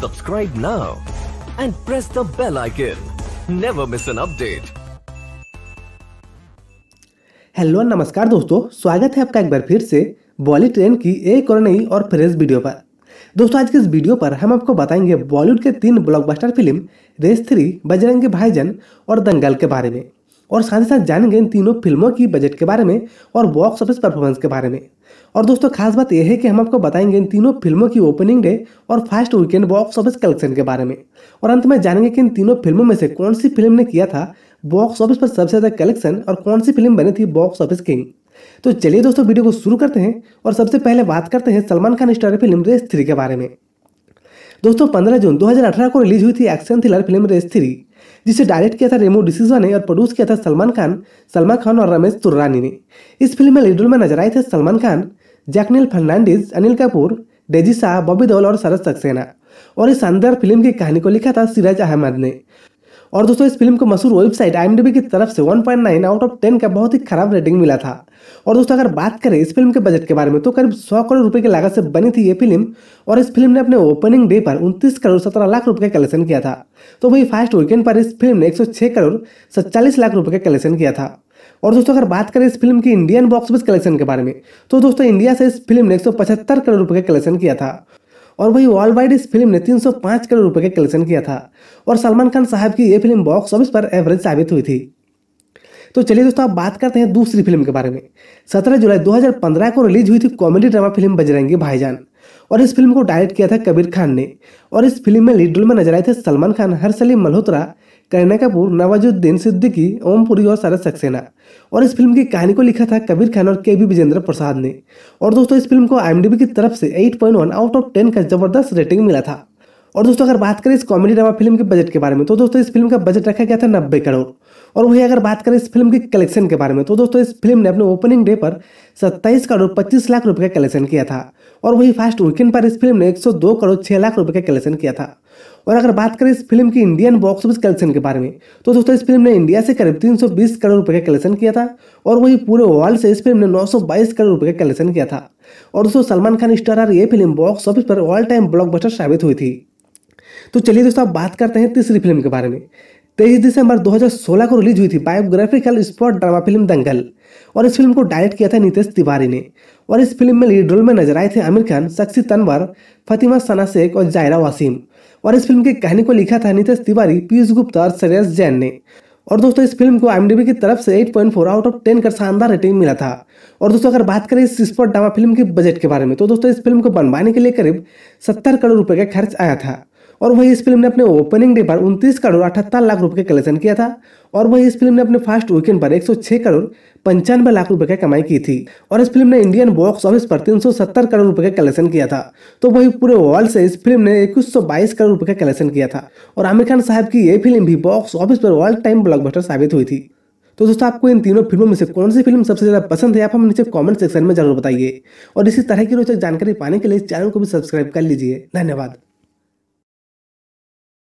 Subscribe now and press the bell icon. Never miss an update. Hello नमस्कार दोस्तों स्वागत है आपका एक बार फिर से बॉली ट्रेन की एक और नई और फ्रेश वीडियो पर दोस्तों आज के इस वीडियो पर हम आपको बताएंगे बॉलीवुड के तीन blockbuster film Race three Bajrangi Bhaijaan और दंगल के बारे में और साथ ही साथ जानेंगे इन तीनों फिल्मों की बजट के बारे में और बॉक्स ऑफिस परफॉर्मेंस के बारे में और दोस्तों खास बात यह है कि हम आपको बताएंगे इन तीनों फिल्मों की ओपनिंग डे और first weekend box office collection के बारे में और अंत में जानेंगे कि इन तीनों फिल्मों में से कौन सी फिल्म ने किया था बॉक्स ऑफिस पर सबसे ज़्यादा कलेक्शन और कौन सी फिल्म बनी थी बॉक्स ऑफिस किंग तो चलिए दोस्तों वीडियो को शुरू करते हैं और सबसे पहले बात करते हैं Salman Khan star film Race three के बारे में दोस्तों 15 जून 2018 को रिलीज हुई थी action thriller film Race three जिसे डायरेक्ट किया था रेमो डिसीजन ने और प्रोड्यूस किया था सलमान खान सलमान खान और रमेश तुर्रानी ने इस फिल्म में लीड रोल में नजर आए थे सलमान खान जैकनील फर्नांडिस अनिल कपूर डेजी शाह बॉबी दौल और सरस सक्सेना और इस शानदार फिल्म की कहानी को लिखा था सिराज अहमद ने और दोस्तों इस फिल्म को मशहूर वेबसाइट आई की तरफ से 1.9 आउट ऑफ 10 का बहुत ही खराब रेटिंग मिला था और दोस्तों अगर बात करें इस फिल्म के बजट के बारे में तो करीब 100 करोड़ रुपए की लागत से बनी थी ये फिल्म और इस फिल्म ने अपने ओपनिंग डे पर उनतीस करोड़ सत्रह लाख रुपए का कलेक्शन किया था तो वही फास्ट वीकेंड पर इस फिल्म ने 106 करोड़ सत्तालीस लाख रुपए का कलेक्शन किया था और दोस्तों अगर बात करें इस फिल्म की इंडियन बॉक्स ऑफिस कलेक्शन के बारे में तो दोस्तों इंडिया से इस फिल्म ने एक करोड़ रुपए का कलेक्शन किया था और वही वर्ल्ड वाइड इस फिल्म ने 305 करोड़ रुपए का कलेक्शन किया था और सलमान खान साहब की यह फिल्म बॉक्स ऑफिस पर एवरेज साबित हुई थी तो चलिए दोस्तों आप बात करते हैं दूसरी फिल्म के बारे में 17 जुलाई 2015 को रिलीज हुई थी कॉमेडी ड्रामा फिल्म बजरंगी भाईजान और इस फिल्म को डायरेक्ट किया था कबीर खान ने और इस फिल्म में लीड रोल में नजर आए थे सलमान खान हर्ष अली मल्होत्रा करीना कपूर नवाजुद्दीन सिद्दीकी पुरी और सारा सक्सेना और इस फिल्म की कहानी को लिखा था कबीर खान और के बी विजेंद्र प्रसाद ने और दोस्तों इस फिल्म को आई की तरफ से एट आउट ऑफ टेन का जबरदस्त रेटिंग मिला था और दोस्तों अगर बात करें इस कॉमेडी ड्रामा फिल्म के बजट के बारे में तो दोस्तों इस फिल्म का बजट रखा गया था नब्बे करोड़ और वहीं अगर बात करें इस फिल्म के कलेक्शन के बारे में तो दोस्तों इस फिल्म ने अपने ओपनिंग डे पर सत्ताईस करोड़ पच्चीस लाख रुपये का कलेक्शन किया था और वहीं फास्ट वीकेंड पर इस फिल्म ने 102 करोड़ छः लाख रुपये का कलेक्शन किया था और अगर बात करें इस फिल्म की इंडियन बॉक्स ऑफिस कलेक्शन के बारे में तो दोस्तों इस फिल्म ने इंडिया से करीब 320 करोड़ रुपए का कलेक्शन किया था और वही पूरे वर्ल्ड से इस फिल्म ने 922 करोड़ रुपए का कलेक्शन किया था और दोस्तों सलमान खान स्टारर ये फिल्म बॉक्स ऑफिस पर ऑल टाइम ब्लॉकबस्टर साबित हुई थी तो चलिए दोस्तों अब बात करते हैं तीसरी फिल्म के बारे में तेईस दिसंबर 2016 को रिलीज हुई थी biographical sport drama film Dangal और इस फिल्म को डायरेक्ट किया था नीतेश तिवारी ने और इस फिल्म में लीड रोल में नजर आए थे आमिर खान शक्सी तनवर फतिमा सना शेख और जायरा वासीम और इस फिल्म की कहानी को लिखा था नीतीश तिवारी पीयूष गुप्ता और सरेश जैन ने और दोस्तों इस फिल्म को आई की तरफ से 8.4 आउट ऑफ 10 का शानदार रेटिंग मिला था और दोस्तों अगर बात करें इस स्पॉट ड्रामा फिल्म के बजट के बारे में तो दोस्तों इस फिल्म को बनवाने के लिए करीब 70 करोड़ रुपए का खर्च आया था और वही इस फिल्म ने अपने ओपनिंग डे पर उनतीस करोड़ अठहत्तर लाख रुपए का कलेक्शन किया था और वही इस फिल्म ने अपने फर्स्ट वीकेंड पर 106 करोड़ पंचानवे लाख रुपए की कमाई की थी और इस फिल्म ने इंडियन बॉक्स ऑफिस पर 370 करोड़ रुपए का कलेक्शन किया था तो वही पूरे वर्ल्ड से इस फिल्म ने 2122 करोड़ रुपए का कलेक्शन किया था और आमिर खान साहब की यह फिल्म भी बॉक्स ऑफिस पर वर्ल्ड टाइम ब्लॉकबस्टर साबित हुई थी तो दोस्तों आपको इन तीनों फिल्मों में से कौन सी फिल्म सबसे ज़्यादा पसंद है आप हम नीचे कमेंट सेक्शन में जरूर बताइए और इसी तरह की रोचक जानकारी पाने के लिए चैनल को भी सब्सक्राइब कर लीजिए धन्यवाद